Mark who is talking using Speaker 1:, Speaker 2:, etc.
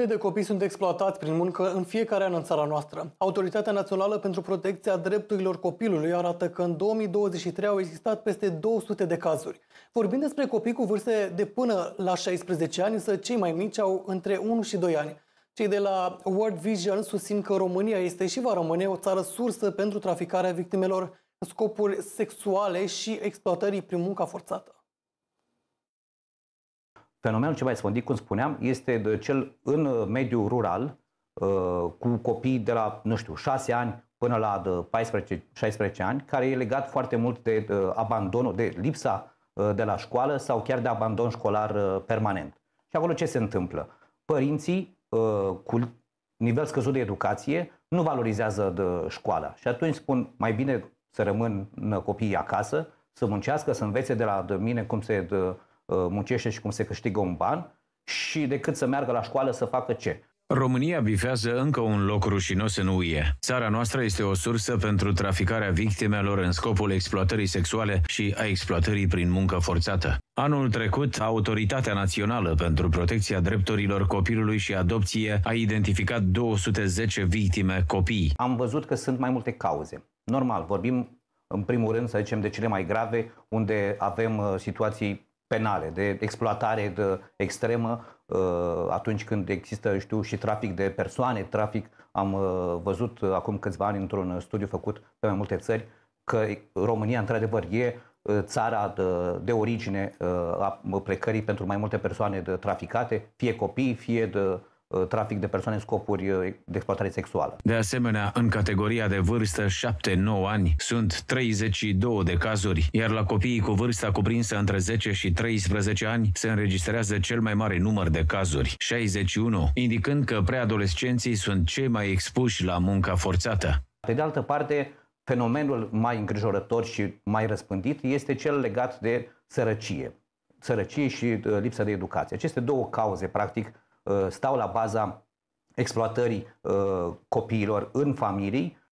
Speaker 1: Sute de copii sunt exploatați prin muncă în fiecare an în țara noastră. Autoritatea Națională pentru Protecția Drepturilor Copilului arată că în 2023 au existat peste 200 de cazuri. Vorbim despre copii cu vârste de până la 16 ani, însă cei mai mici au între 1 și 2 ani. Cei de la World Vision susțin că România este și va rămâne o țară sursă pentru traficarea victimelor în scopuri sexuale și exploatării prin munca forțată.
Speaker 2: Fenomenul ce mai spândit, cum spuneam, este cel în mediul rural, uh, cu copii de la, nu știu, 6 ani până la 14-16 uh, ani, care e legat foarte mult de uh, abandonul, de lipsa de la școală sau chiar de abandon școlar permanent. Și acolo ce se întâmplă? Părinții cu nivel scăzut de educație nu valorizează de școala și atunci spun mai bine să rămân copiii acasă, să muncească, să învețe de la de mine cum se de, Uh, muncește și cum se câștigă un ban și decât să meargă la școală să facă
Speaker 3: ce. România bifează încă un loc rușinos în UE. Țara noastră este o sursă pentru traficarea victimelor în scopul exploatării sexuale și a exploatării prin muncă forțată. Anul trecut, Autoritatea Națională pentru Protecția Drepturilor Copilului și Adopție a identificat 210 victime copii.
Speaker 2: Am văzut că sunt mai multe cauze. Normal, vorbim în primul rând, să zicem, de cele mai grave, unde avem uh, situații penale, de exploatare de extremă uh, atunci când există, știu, și trafic de persoane, trafic, am uh, văzut acum câțiva ani într-un studiu făcut pe mai multe țări că România, într-adevăr, e uh, țara de, de origine a plecării pentru mai multe persoane de traficate, fie copii, fie de Uh, trafic de persoane în scopuri uh, de exploatare sexuală.
Speaker 3: De asemenea, în categoria de vârstă 7-9 ani sunt 32 de cazuri, iar la copiii cu vârsta cuprinsă între 10 și 13 ani se înregistrează cel mai mare număr de cazuri, 61, indicând că preadolescenții sunt cei mai expuși la munca forțată. Pe de altă parte,
Speaker 2: fenomenul mai îngrijorător și mai răspândit este cel legat de sărăcie. Sărăcie și uh, lipsa de educație. Aceste două cauze, practic, stau la baza
Speaker 3: exploatării uh, copiilor în familii,